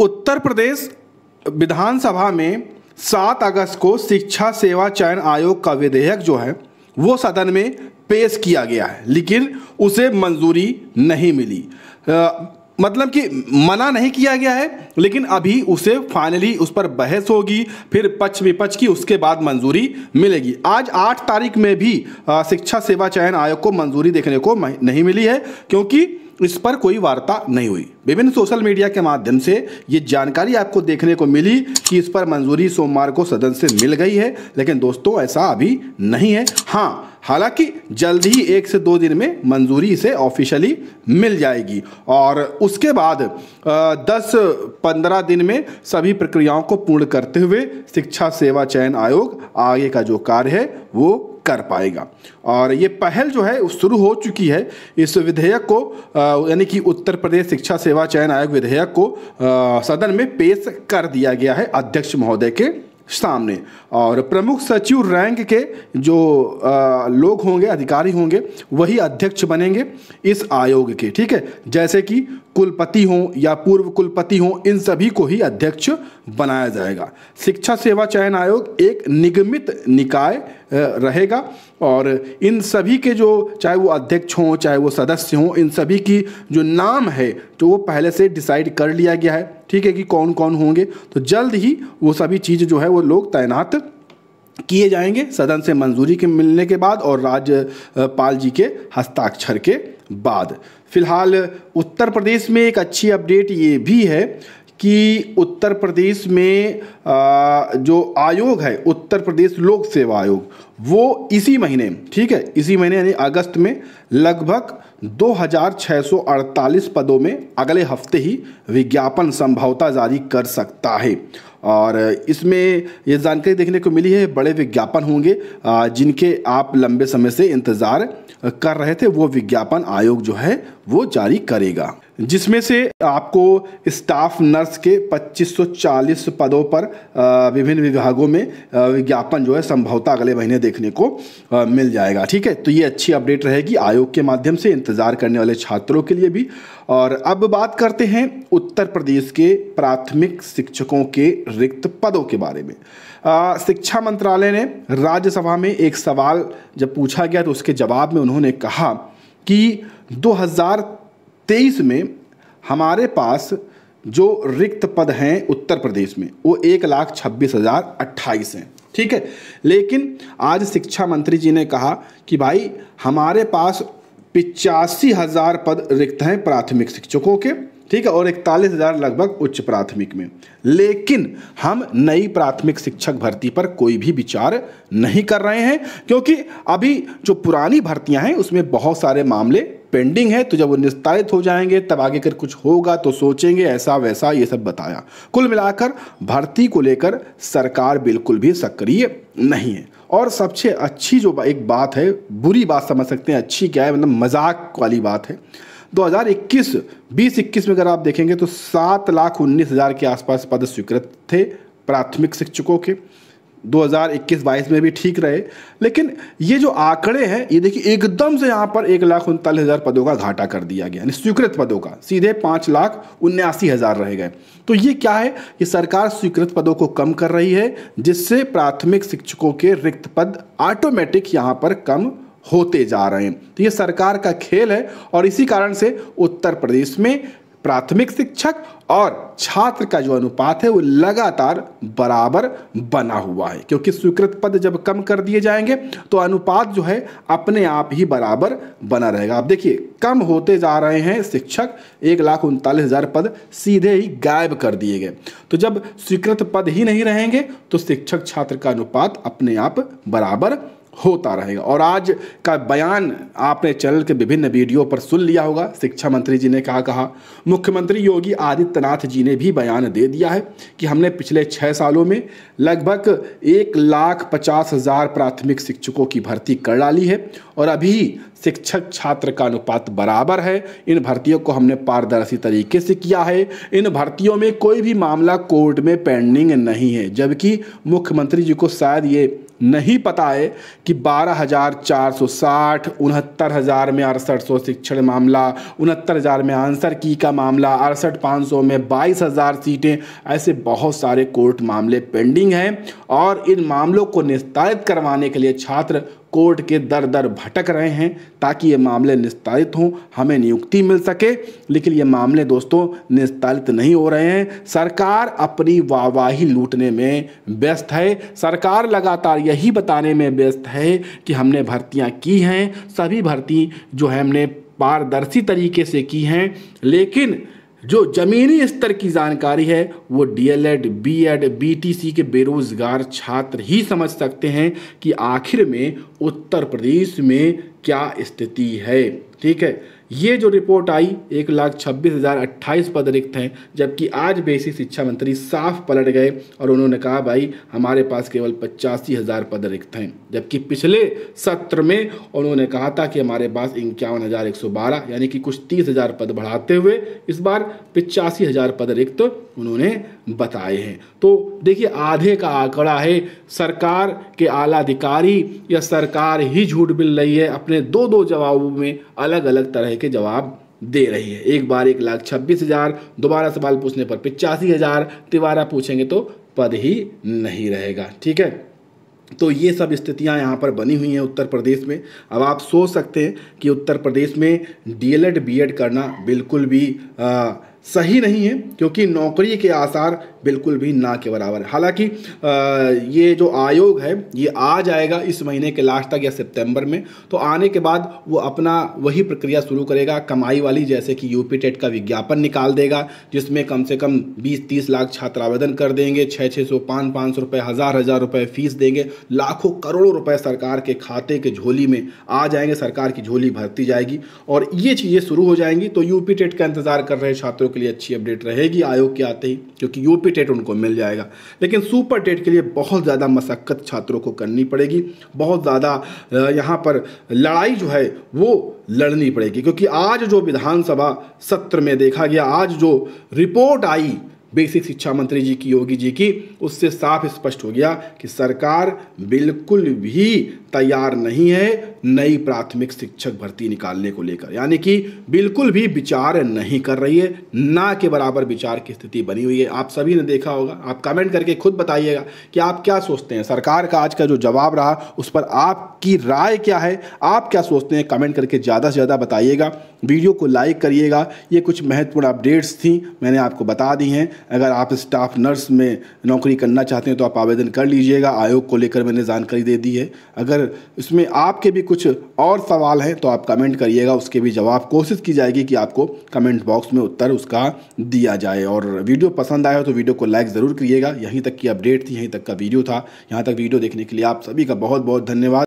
उत्तर प्रदेश विधानसभा में सात अगस्त को शिक्षा सेवा चयन आयोग का विधेयक जो है वो सदन में पेश किया गया है लेकिन उसे मंजूरी नहीं मिली आ, मतलब कि मना नहीं किया गया है लेकिन अभी उसे फाइनली उस पर बहस होगी फिर पक्ष विपक्ष की उसके बाद मंजूरी मिलेगी आज आठ तारीख में भी शिक्षा सेवा चयन आयोग को मंजूरी देखने को नहीं मिली है क्योंकि इस पर कोई वार्ता नहीं हुई विभिन्न सोशल मीडिया के माध्यम से ये जानकारी आपको देखने को मिली कि इस पर मंजूरी सोमवार को सदन से मिल गई है लेकिन दोस्तों ऐसा अभी नहीं है हाँ हालांकि जल्द ही एक से दो दिन में मंजूरी इसे ऑफिशियली मिल जाएगी और उसके बाद दस पंद्रह दिन में सभी प्रक्रियाओं को पूर्ण करते हुए शिक्षा सेवा चयन आयोग आगे का जो कार्य है वो कर पाएगा और ये पहल जो है शुरू हो चुकी है इस विधेयक को यानी कि उत्तर प्रदेश शिक्षा सेवा चयन आयोग विधेयक को सदन में पेश कर दिया गया है अध्यक्ष महोदय के सामने और प्रमुख सचिव रैंक के जो लोग होंगे अधिकारी होंगे वही अध्यक्ष बनेंगे इस आयोग के ठीक है जैसे कि कुलपति हों या पूर्व कुलपति हों इन सभी को ही अध्यक्ष बनाया जाएगा शिक्षा सेवा चयन आयोग एक निगमित निकाय रहेगा और इन सभी के जो चाहे वो अध्यक्ष हों चाहे वो सदस्य हों इन सभी की जो नाम है तो वो पहले से डिसाइड कर लिया गया है ठीक है कि कौन कौन होंगे तो जल्द ही वो सभी चीज़ जो है वो लोग तैनात किए जाएंगे सदन से मंजूरी के मिलने के बाद और राज्यपाल जी के हस्ताक्षर के बाद फिलहाल उत्तर प्रदेश में एक अच्छी अपडेट ये भी है कि उत्तर प्रदेश में जो आयोग है उत्तर प्रदेश लोक सेवा आयोग वो इसी महीने ठीक है इसी महीने यानी अगस्त में लगभग 2648 पदों में अगले हफ्ते ही विज्ञापन संभवता जारी कर सकता है और इसमें ये जानकारी देखने को मिली है बड़े विज्ञापन होंगे जिनके आप लंबे समय से इंतज़ार कर रहे थे वो विज्ञापन आयोग जो है वो जारी करेगा जिसमें से आपको स्टाफ नर्स के 2540 पदों पर विभिन्न विभागों में विज्ञापन जो है संभवतः अगले महीने देखने को मिल जाएगा ठीक है तो ये अच्छी अपडेट रहेगी आयोग के माध्यम से इंतज़ार करने वाले छात्रों के लिए भी और अब बात करते हैं उत्तर प्रदेश के प्राथमिक शिक्षकों के रिक्त पदों के बारे में आ, शिक्षा मंत्रालय ने राज्यसभा में एक सवाल जब पूछा गया तो उसके जवाब में उन्होंने कहा कि 2023 में हमारे पास जो रिक्त पद हैं उत्तर प्रदेश में वो एक लाख छब्बीस हज़ार अट्ठाईस हैं ठीक है लेकिन आज शिक्षा मंत्री जी ने कहा कि भाई हमारे पास पिचासी हज़ार पद रिक्त हैं प्राथमिक शिक्षकों के ठीक है और इकतालीस हज़ार लगभग उच्च प्राथमिक में लेकिन हम नई प्राथमिक शिक्षक भर्ती पर कोई भी विचार नहीं कर रहे हैं क्योंकि अभी जो पुरानी भर्तियां हैं उसमें बहुत सारे मामले पेंडिंग है तो जब वो निस्तारित हो जाएंगे तब आगे कर कुछ होगा तो सोचेंगे ऐसा वैसा ये सब बताया कुल मिलाकर भर्ती को लेकर सरकार बिल्कुल भी सक्रिय नहीं है और सबसे अच्छी जो एक बात है बुरी बात समझ सकते हैं अच्छी क्या है मतलब मजाक वाली बात है 2021 2021 इक्कीस में अगर आप देखेंगे तो सात लाख उन्नीस हज़ार के आसपास पद स्वीकृत थे प्राथमिक शिक्षकों के 2021-22 में भी ठीक रहे लेकिन ये जो आंकड़े हैं ये देखिए एकदम से यहाँ पर एक लाख उनतालीस हज़ार पदों का घाटा कर दिया गया यानी स्वीकृत पदों का सीधे पाँच लाख उन्यासी हज़ार रह गए तो ये क्या है ये सरकार स्वीकृत पदों को कम कर रही है जिससे प्राथमिक शिक्षकों के रिक्त पद ऑटोमेटिक यहाँ पर कम होते जा रहे हैं तो ये सरकार का खेल है और इसी कारण से उत्तर प्रदेश में प्राथमिक शिक्षक और छात्र का जो अनुपात है वो लगातार बराबर बना हुआ है क्योंकि स्वीकृत पद जब कम कर दिए जाएंगे तो अनुपात जो है अपने आप ही बराबर बना रहेगा आप देखिए कम होते जा रहे हैं शिक्षक एक लाख उनतालीस हज़ार पद सीधे ही गायब कर दिए गए तो जब स्वीकृत पद ही नहीं रहेंगे तो शिक्षक छात्र का अनुपात अपने आप बराबर होता रहेगा और आज का बयान आपने चैनल के विभिन्न वीडियो पर सुन लिया होगा शिक्षा मंत्री जी ने कहा कहा मुख्यमंत्री योगी आदित्यनाथ जी ने भी बयान दे दिया है कि हमने पिछले छः सालों में लगभग एक लाख पचास हज़ार प्राथमिक शिक्षकों की भर्ती कर डाली है और अभी शिक्षक छात्र का अनुपात बराबर है इन भर्तियों को हमने पारदर्शी तरीके से किया है इन भर्तियों में कोई भी मामला कोर्ट में पेंडिंग नहीं है जबकि मुख्यमंत्री जी को शायद ये नहीं पता है कि बारह हज़ार चार सौ साठ उनहत्तर हज़ार में अड़सठ सौ शिक्षण मामला उनहत्तर हज़ार में आंसर की का मामला अड़सठ पाँच सौ में बाईस हज़ार सीटें ऐसे बहुत सारे कोर्ट मामले पेंडिंग हैं और इन मामलों को निस्तारित करवाने के लिए छात्र कोर्ट के दर दर भटक रहे हैं ताकि ये मामले निस्तारित हों हमें नियुक्ति मिल सके लेकिन ये मामले दोस्तों निस्तारित नहीं हो रहे हैं सरकार अपनी वाहवाही लूटने में व्यस्त है सरकार लगातार यही बताने में व्यस्त है कि हमने भर्तियां की हैं सभी भर्ती जो है हमने पारदर्शी तरीके से की हैं लेकिन जो ज़मीनी स्तर की जानकारी है वो डीएलएड, बीएड, बीटीसी के बेरोज़गार छात्र ही समझ सकते हैं कि आखिर में उत्तर प्रदेश में क्या स्थिति है ठीक है ये जो रिपोर्ट आई एक लाख छब्बीस हज़ार अट्ठाईस पद रिक्त हैं जबकि आज बेसिक शिक्षा मंत्री साफ पलट गए और उन्होंने कहा भाई हमारे पास केवल पचासी हज़ार पद रिक्त हैं जबकि पिछले सत्र में उन्होंने कहा था कि हमारे पास इक्यावन हज़ार एक सौ बारह यानी कि कुछ तीस हज़ार पद बढ़ाते हुए इस बार पचासी हज़ार पद रिक्त उन्होंने बताए हैं तो देखिए आधे का आंकड़ा है सरकार के आला अधिकारी या सरकार ही झूठ मिल रही है अपने दो दो जवाबों में अलग अलग तरह के जवाब दे रही है एक बार एक लाख छब्बीस हज़ार दोबारा सवाल पूछने पर पिचासी हज़ार तिवारा पूछेंगे तो पद ही नहीं रहेगा ठीक है तो ये सब स्थितियां यहाँ पर बनी हुई हैं उत्तर प्रदेश में अब आप सोच सकते हैं कि उत्तर प्रदेश में डीएलएड बीएड करना बिल्कुल भी आ, सही नहीं है क्योंकि नौकरी के आसार बिल्कुल भी ना के बराबर है हालांकि ये जो आयोग है ये आ जाएगा इस महीने के लास्ट तक या सितंबर में तो आने के बाद वो अपना वही प्रक्रिया शुरू करेगा कमाई वाली जैसे कि यूपी टेट का विज्ञापन निकाल देगा जिसमें कम से कम 20-30 लाख छात्र आवेदन कर देंगे छः छः सौ पाँच पाँच सौ रुपये हज़ार हज़ार रुपये फीस देंगे लाखों करोड़ों रुपये सरकार के खाते के झोली में आ जाएंगे सरकार की झोली भरती जाएगी और ये चीज़ें शुरू हो जाएंगी तो यू टेट का इंतज़ार कर रहे छात्रों के लिए अच्छी अपडेट रहेगी आयोग के आते ही क्योंकि यूपी टेट उनको मिल जाएगा लेकिन सुपर टेट के लिए बहुत ज़्यादा मशक्क़त छात्रों को करनी पड़ेगी बहुत ज़्यादा यहाँ पर लड़ाई जो है वो लड़नी पड़ेगी क्योंकि आज जो विधानसभा सत्र में देखा गया आज जो रिपोर्ट आई बेसिक शिक्षा मंत्री जी की योगी जी की उससे साफ स्पष्ट हो गया कि सरकार बिल्कुल भी तैयार नहीं है नई प्राथमिक शिक्षक भर्ती निकालने को लेकर यानी कि बिल्कुल भी विचार नहीं कर रही है ना के बराबर विचार की स्थिति बनी हुई है आप सभी ने देखा होगा आप कमेंट करके खुद बताइएगा कि आप क्या सोचते हैं सरकार का आज का जो जवाब रहा उस पर आपकी राय क्या है आप क्या सोचते हैं कमेंट करके ज़्यादा से ज़्यादा बताइएगा वीडियो को लाइक करिएगा ये कुछ महत्वपूर्ण अपडेट्स थी मैंने आपको बता दी हैं अगर आप स्टाफ नर्स में नौकरी करना चाहते हैं तो आप आवेदन कर लीजिएगा आयोग को लेकर मैंने जानकारी दे दी है अगर इसमें आपके भी कुछ और सवाल हैं तो आप कमेंट करिएगा उसके भी जवाब कोशिश की जाएगी कि आपको कमेंट बॉक्स में उत्तर उसका दिया जाए और वीडियो पसंद आया हो तो वीडियो को लाइक ज़रूर करिएगा यहीं तक की अपडेट थी यहीं तक का वीडियो था यहाँ तक वीडियो देखने के लिए आप सभी का बहुत बहुत धन्यवाद